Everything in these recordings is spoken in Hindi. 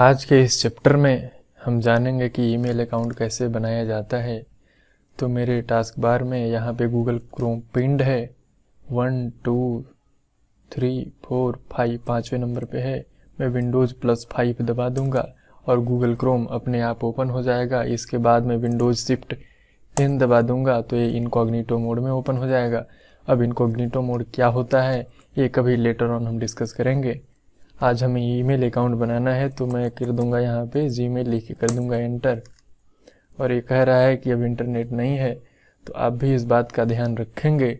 आज के इस चैप्टर में हम जानेंगे कि ईमेल अकाउंट कैसे बनाया जाता है तो मेरे टास्क बार में यहाँ पे गूगल क्रोम पिंड है one two three four five पाँचवें नंबर पे है मैं विंडोज़ प्लस फाइव दबा दूंगा और गूगल क्रोम अपने आप ओपन हो जाएगा इसके बाद मैं विंडोज़ शिफ्ट टेन दबा दूंगा तो ये इनकॉग्निटो मोड में ओपन हो जाएगा अब इनकॉग्निटो मोड क्या होता है ये कभी लेटर ऑन हम डिस्कस करेंगे आज हमें ईमेल अकाउंट बनाना है तो मैं कर दूंगा यहाँ पे जीमेल लिख के कर दूंगा एंटर और ये कह रहा है कि अब इंटरनेट नहीं है तो आप भी इस बात का ध्यान रखेंगे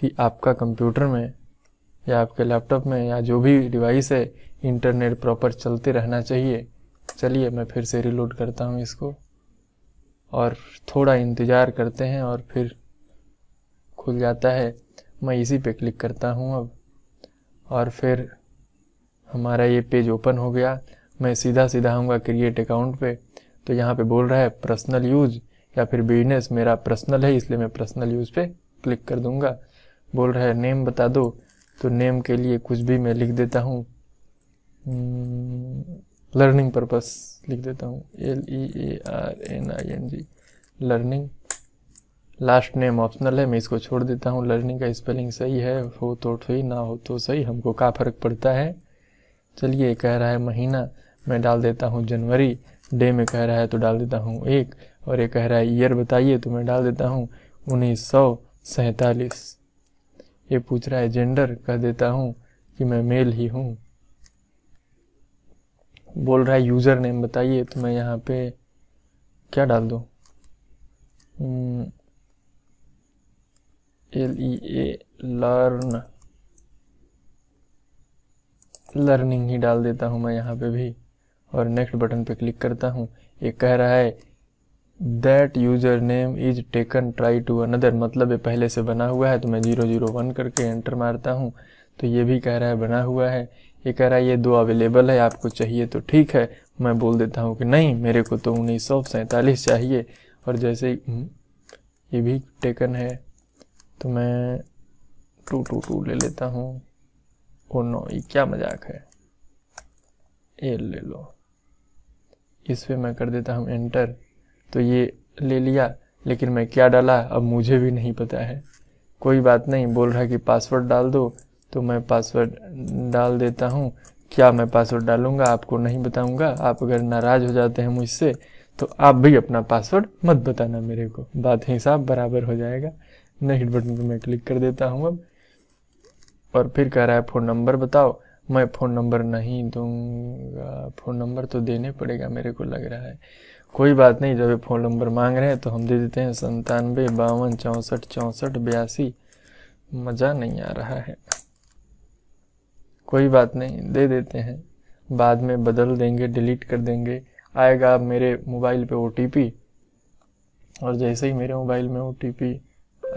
कि आपका कंप्यूटर में या आपके लैपटॉप में या जो भी डिवाइस है इंटरनेट प्रॉपर चलते रहना चाहिए चलिए मैं फिर से रिलोड करता हूँ इसको और थोड़ा इंतज़ार करते हैं और फिर खुल जाता है मैं इसी पे क्लिक करता हूँ अब और फिर हमारा ये पेज ओपन हो गया मैं सीधा सीधा आऊँगा क्रिएट अकाउंट पे तो यहाँ पे बोल रहा है पर्सनल यूज या फिर बिजनेस मेरा पर्सनल है इसलिए मैं पर्सनल यूज़ पे क्लिक कर दूँगा बोल रहा है नेम बता दो तो नेम के लिए कुछ भी मैं लिख देता हूँ हम्म, लर्निंग पर्पस लिख देता हूँ L E A R N I N G learning last name optional है मैं इसको छोड़ देता हूँ लर्निंग का स्पेलिंग सही है हो तो सही ना हो तो सही हमको का फ़र्क पड़ता है चलिए कह रहा है महीना मैं डाल देता हूँ जनवरी डे में कह रहा है तो डाल देता हूँ एक और ये कह रहा है ईयर बताइए तो मैं डाल देता हूँ उन्नीस सौ सैंतालीस ये पूछ रहा है जेंडर कह देता हूँ कि मैं मेल ही हूँ बोल रहा है यूज़र नेम बताइए तो मैं यहाँ पे क्या डाल दूँ हम्म, L E A learn learning ही डाल देता हूँ मैं यहाँ पे भी और नेक्स्ट बटन पे क्लिक करता हूँ ये कह रहा है that user name is taken try to another मतलब ये पहले से बना हुआ है तो मैं जीरो जीरो वन करके एंटर मारता हूँ तो ये भी कह रहा है बना हुआ है ये कह रहा है ये दो अवेलेबल है आपको चाहिए तो ठीक है मैं बोल देता हूँ कि नहीं मेरे को तो उन्नीस सौ सैंतालीस चाहिए और जैसे हम्म, ये भी टेकन है तो मैं टू टू टू ले लेता हूँ ओ नो ये क्या मजाक है ए ले लो इस पर मैं कर देता हूँ एंटर तो ये ले लिया लेकिन मैं क्या डाला अब मुझे भी नहीं पता है कोई बात नहीं बोल रहा कि पासवर्ड डाल दो तो मैं पासवर्ड डाल देता हूँ क्या मैं पासवर्ड डालूंगा आपको नहीं बताऊंगा आप अगर नाराज़ हो जाते हैं मुझसे तो आप भी अपना पासवर्ड मत बताना मेरे को बात हिसाब बराबर हो जाएगा नेक्स्ट बटन पर मैं क्लिक कर देता हूँ अब और फिर कह रहा है फ़ोन नंबर बताओ मैं फ़ोन नंबर नहीं दूंगा फ़ोन नंबर तो देने पड़ेगा मेरे को लग रहा है कोई बात नहीं जब ये फ़ोन नंबर मांग रहे हैं तो हम दे देते हैं संतानवे बावन चौंसठ चौंसठ बयासी मज़ा नहीं आ रहा है कोई बात नहीं दे देते हैं बाद में बदल देंगे डिलीट कर देंगे आएगा मेरे मोबाइल पे ओ और जैसे ही मेरे मोबाइल में ओ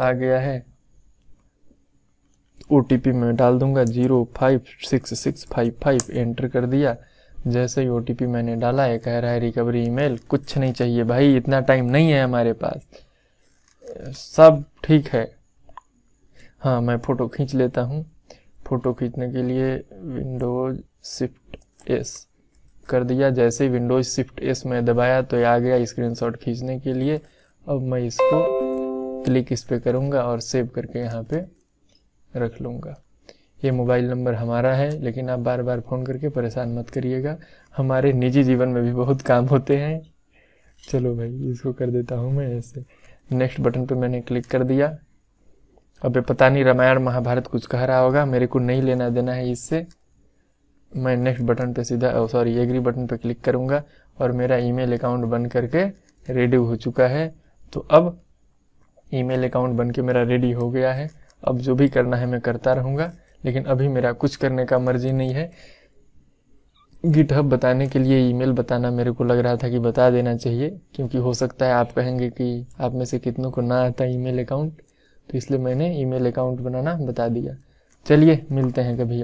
आ गया है ओ मैं डाल दूंगा zero five six six five five enter कर दिया जैसे ही ओ मैंने डाला है कह रहा है रिकवरी ईमेल कुछ नहीं चाहिए भाई इतना टाइम नहीं है हमारे पास सब ठीक है हाँ मैं फ़ोटो खींच लेता हूँ फ़ोटो खींचने के लिए विंडोज शिफ्ट एस कर दिया जैसे ही विंडोज शिफ्ट एस में दबाया तो आ गया स्क्रीनशॉट खींचने के लिए अब मैं इसको क्लिक इस पर करूँगा और सेव करके यहाँ पर रख लूँगा ये मोबाइल नंबर हमारा है लेकिन आप बार बार फ़ोन करके परेशान मत करिएगा हमारे निजी जीवन में भी बहुत काम होते हैं चलो भाई इसको कर देता हूँ मैं ऐसे नेक्स्ट बटन पे मैंने क्लिक कर दिया अब पता नहीं रामायण महाभारत कुछ कह रहा होगा मेरे को नहीं लेना देना है इससे मैं नेक्स्ट बटन पे सीधा सॉरी एग्री बटन पे क्लिक करूँगा और मेरा ईमेल अकाउंट बन करके रेडी हो चुका है तो अब ईमेल अकाउंट बन के मेरा रेडी हो गया है अब जो भी करना है मैं करता रहूँगा लेकिन अभी मेरा कुछ करने का मर्जी नहीं है गिटहब बताने के लिए ईमेल बताना मेरे को लग रहा था कि बता देना चाहिए क्योंकि हो सकता है आप कहेंगे कि आप में से कितनों को ना आता ईमेल अकाउंट तो इसलिए मैंने ईमेल अकाउंट बनाना बता दिया चलिए मिलते हैं कभी